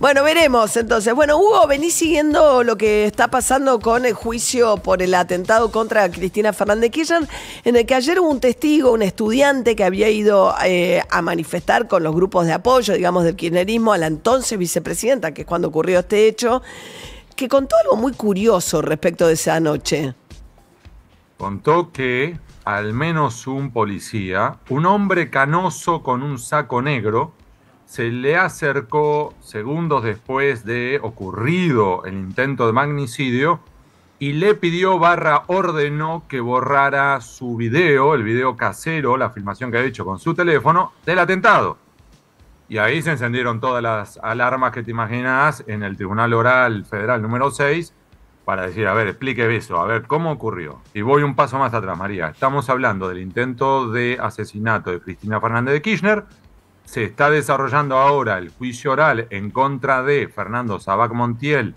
Bueno, veremos entonces. Bueno, Hugo, venís siguiendo lo que está pasando con el juicio por el atentado contra Cristina Fernández Kirchner, en el que ayer hubo un testigo, un estudiante que había ido eh, a manifestar con los grupos de apoyo, digamos, del kirchnerismo a la entonces vicepresidenta, que es cuando ocurrió este hecho, que contó algo muy curioso respecto de esa noche. Contó que al menos un policía, un hombre canoso con un saco negro, se le acercó segundos después de ocurrido el intento de magnicidio y le pidió barra ordenó que borrara su video, el video casero, la filmación que ha hecho con su teléfono, del atentado. Y ahí se encendieron todas las alarmas que te imaginas en el Tribunal Oral Federal número 6 para decir, a ver, explique eso, a ver, ¿cómo ocurrió? Y voy un paso más atrás, María. Estamos hablando del intento de asesinato de Cristina Fernández de Kirchner, se está desarrollando ahora el juicio oral en contra de Fernando Sabac Montiel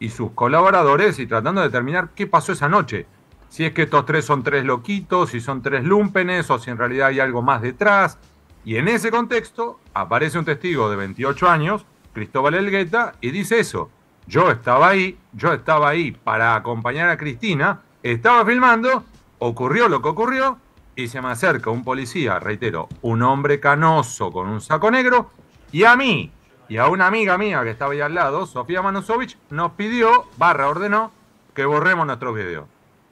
y sus colaboradores y tratando de determinar qué pasó esa noche. Si es que estos tres son tres loquitos, si son tres lumpenes o si en realidad hay algo más detrás. Y en ese contexto aparece un testigo de 28 años, Cristóbal Elgueta, y dice eso. Yo estaba ahí, yo estaba ahí para acompañar a Cristina, estaba filmando, ocurrió lo que ocurrió, y se me acerca un policía, reitero, un hombre canoso con un saco negro, y a mí y a una amiga mía que estaba ahí al lado, Sofía Manosovich, nos pidió, barra ordenó, que borremos nuestro video.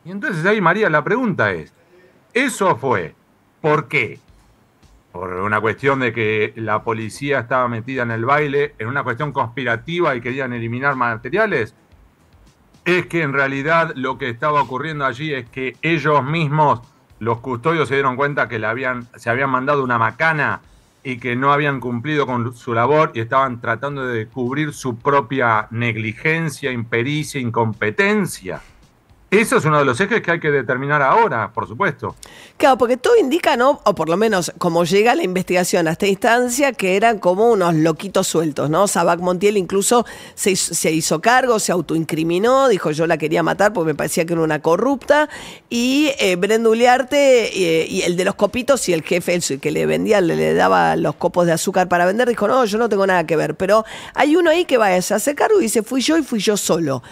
Y entonces ahí, María, la pregunta es, ¿eso fue por qué? Por una cuestión de que la policía estaba metida en el baile, en una cuestión conspirativa y querían eliminar materiales. Es que en realidad lo que estaba ocurriendo allí es que ellos mismos los custodios se dieron cuenta que le habían, se habían mandado una macana y que no habían cumplido con su labor y estaban tratando de cubrir su propia negligencia, impericia, incompetencia. Eso es uno de los ejes que hay que determinar ahora, por supuesto. Claro, porque todo indica, ¿no? O por lo menos como llega la investigación a esta instancia, que eran como unos loquitos sueltos, ¿no? Sabac Montiel incluso se, hizo cargo, se autoincriminó, dijo yo la quería matar porque me parecía que era una corrupta. Y eh, Brenda Uliarte, eh, y el de los copitos y el jefe, el que le vendía, le, daba los copos de azúcar para vender, dijo, no, yo no tengo nada que ver. Pero hay uno ahí que va a hace cargo y dice, fui yo y fui yo solo.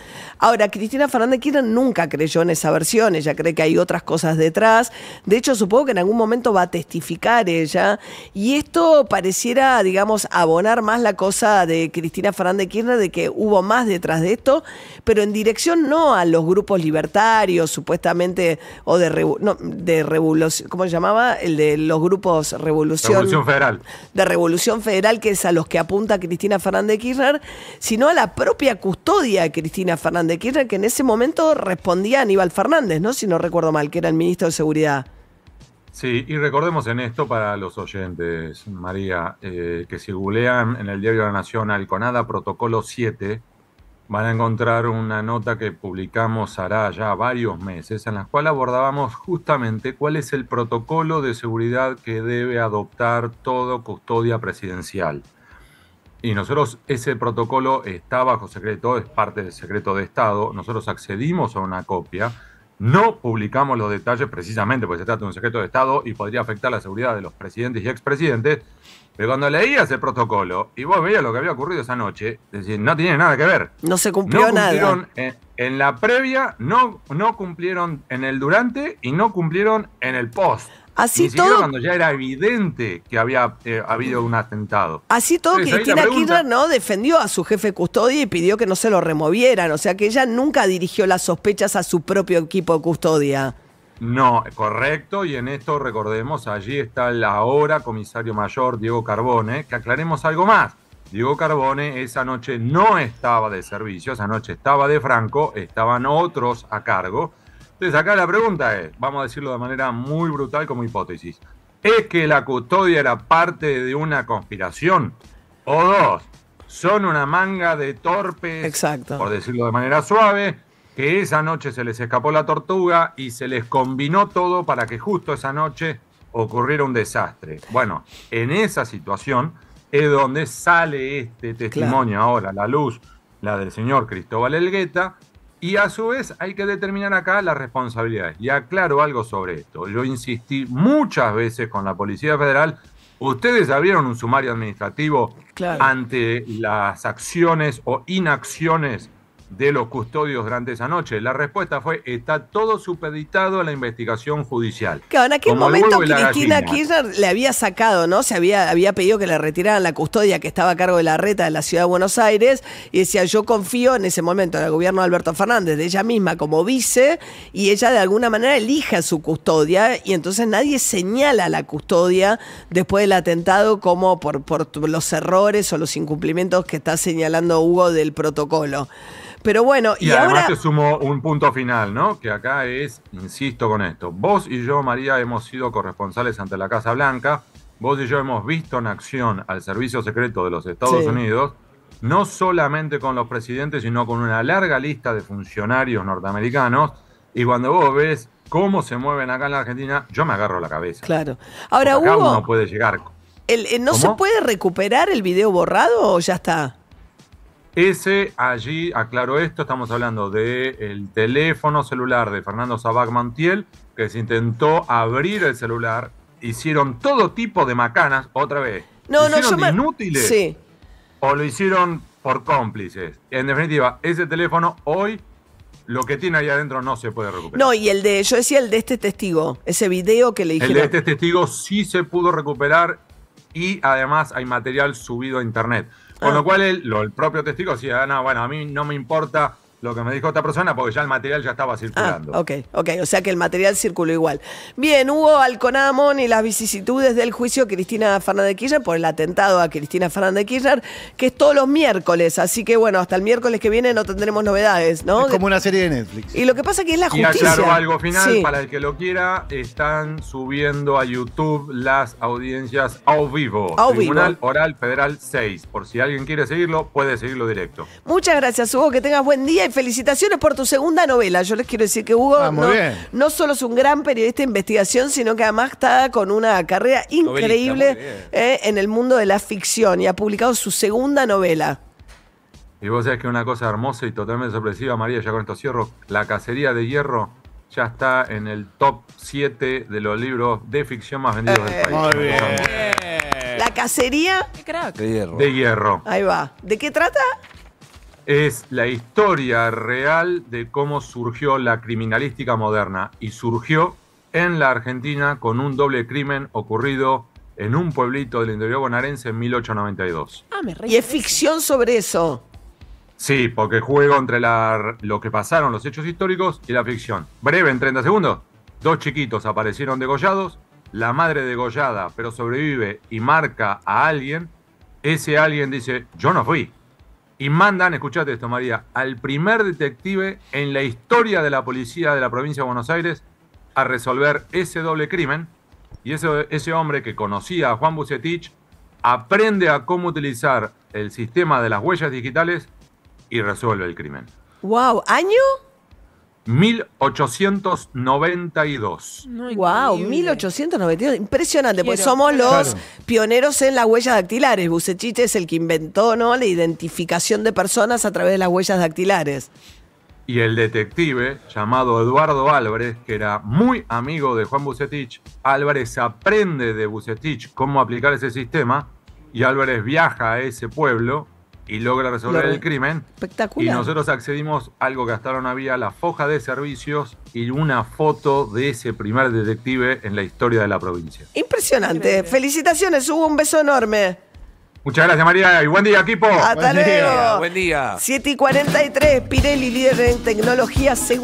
Ahora, Cristina Fernández Kirchner nunca creyó en esa versión, ella cree que hay otras cosas detrás. De hecho, supongo que en algún momento va a testificar ella. Y esto pareciera, digamos, abonar más la cosa de Cristina Fernández Kirchner de que hubo más detrás de esto, pero en dirección no a los grupos libertarios, supuestamente, o de, revolución, ¿cómo se llamaba? El de los grupos revolución. Revolución Federal. De Revolución Federal, que es a los que apunta Cristina Fernández Kirchner, sino a la propia custodia de Cristina Fernández que en ese momento respondía Aníbal Fernández, ¿no? Si no recuerdo mal, que era el ministro de Seguridad. Sí, y recordemos en esto para los oyentes, María, eh, que si googlean en el diario La Nación Alconada Protocolo 7, van a encontrar una nota que publicamos hará ya varios meses, en la cual abordábamos justamente cuál es el protocolo de seguridad que debe adoptar todo custodia presidencial. Y nosotros, ese protocolo está bajo secreto, es parte del secreto de Estado. Nosotros accedimos a una copia, no publicamos los detalles precisamente porque se trata de un secreto de Estado y podría afectar la seguridad de los presidentes y expresidentes. Pero cuando leías el protocolo y vos veías lo que había ocurrido esa noche, decir, no tiene nada que ver. No se cumplió no nada. En, en, la previa, no, no cumplieron en el durante y no cumplieron en el post. Así todo. Cuando ya era evidente que había eh, habido un atentado. Así todo, Cristina Kirchner no defendió a su jefe custodia y pidió que no se lo removieran. O sea que ella nunca dirigió las sospechas a su propio equipo de custodia. No, correcto, y en esto recordemos, allí está la ahora comisario mayor Diego Carbone, que aclaremos algo más. Diego Carbone esa noche no estaba de servicio, esa noche estaba de Franco, estaban otros a cargo entonces acá la pregunta es, vamos a decirlo de manera muy brutal como hipótesis, ¿es que la custodia era parte de una conspiración? O dos, son una manga de torpes, por decirlo de manera suave, que esa noche se les escapó la tortuga y se les combinó todo para que justo esa noche ocurriera un desastre. Bueno, en esa situación es donde sale este testimonio ahora, la luz, la del señor Cristóbal Elgueta, y a su vez hay que determinar acá las responsabilidades. Y aclaro algo sobre esto. Yo insistí muchas veces con la Policía Federal. Ustedes abrieron un sumario administrativo ante las acciones o inacciones de los custodios durante esa noche? La respuesta fue, está todo supeditado a la investigación judicial. Claro, en aquel momento Cristina Kirchner le había sacado, ¿no? Se había, había pedido que le retiraran la custodia que estaba a cargo de la reta de la ciudad de Buenos Aires y decía, yo confío en ese momento en el gobierno de Alberto Fernández, de ella misma como vice, y ella de alguna manera elija su custodia y entonces nadie señala la custodia después del atentado como por, por los errores o los incumplimientos que está señalando Hugo del protocolo. Pero bueno, y, además te sumo un punto final, ¿no? Que acá es, insisto con esto, vos y yo, María, hemos sido corresponsales ante la Casa Blanca, vos y yo hemos visto en acción al Servicio Secreto de los Estados Unidos, no solamente con los presidentes, sino con una larga lista de funcionarios norteamericanos, y cuando vos ves cómo se mueven acá en la Argentina, yo me agarro la cabeza. Claro. Ahora, uno puede llegar. ¿No se puede recuperar el video borrado o ya está? Ese, allí, aclaro esto, estamos hablando del teléfono celular de Fernando Sabac mantiel que se intentó abrir el celular, hicieron todo tipo de macanas, otra vez. No, no, inútiles. O lo hicieron por cómplices. En definitiva, ese teléfono hoy lo que tiene ahí adentro no se puede recuperar. No, y el de, yo decía el de este testigo, ese video que le dijeron. El de este testigo sí se pudo recuperar y además hay material subido a internet. Con lo ah. cual el, lo, el propio testigo decía, ah, no, bueno, a mí no me importa lo que me dijo otra persona, porque ya el material ya estaba ah, circulando. Ah, ok, ok, o sea que el material circuló igual. Bien, hubo Conamón y las vicisitudes del juicio Cristina Fernández Kirchner por el atentado a Cristina Fernández Kirchner, que es todos los miércoles, así que bueno, hasta el miércoles que viene no tendremos novedades, ¿no? Es como una serie de Netflix. Y lo que pasa es que es la justicia. Y aclaro algo final, para el que lo quiera, están subiendo a YouTube las audiencias a vivo. vivo. Tribunal Oral Federal 6, por si alguien quiere seguirlo, puede seguirlo directo. Muchas gracias, Hugo, que tengas buen día y felicitaciones por tu segunda novela. Yo les quiero decir que Hugo ah, no, solo es un gran periodista de investigación, sino que además está con una carrera increíble eh, en el mundo de la ficción y ha publicado su segunda novela. Y vos sabés que una cosa hermosa y totalmente sorpresiva, María, ya con esto cierro, La Cacería de Hierro ya está en el top 7 de los libros de ficción más vendidos del eh, país. Muy La Cacería de hierro. de hierro. Ahí va. ¿De qué trata? es la historia real de cómo surgió la criminalística moderna y surgió en la Argentina con un doble crimen ocurrido en un pueblito del interior bonaerense en 1892. Ah, y es ficción sobre eso. Sí, porque juego entre lo que pasaron, los hechos históricos y la ficción. Breve, en 30 segundos. Dos chiquitos aparecieron degollados, la madre degollada, pero sobrevive y marca a alguien. Ese alguien dice, yo no fui y mandan, escuchate esto María, al primer detective en la historia de la policía de la provincia de Buenos Aires a resolver ese doble crimen. Y ese, ese hombre que conocía a Juan Bucetich aprende a cómo utilizar el sistema de las huellas digitales y resuelve el crimen. ¡Wow! ¿Año? 1892. wow, 1892, impresionante, porque pues somos los pioneros en las huellas dactilares. Bucetich es el que inventó, ¿no? La identificación de personas a través de las huellas dactilares. Y el detective llamado Eduardo Álvarez, que era muy amigo de Juan Bucetich, Álvarez aprende de Bucetich cómo aplicar ese sistema y Álvarez viaja a ese pueblo y logra resolver el crimen. Espectacular. Y nosotros accedimos a algo que hasta ahora no había, la foja de servicios y una foto de ese primer detective en la historia de la provincia. Impresionante. Felicitaciones, hubo un beso enorme. Muchas gracias, María, y buen día, equipo. Hasta buen luego. buen día. 7 y 43, Pirelli, líder en tecnología segura.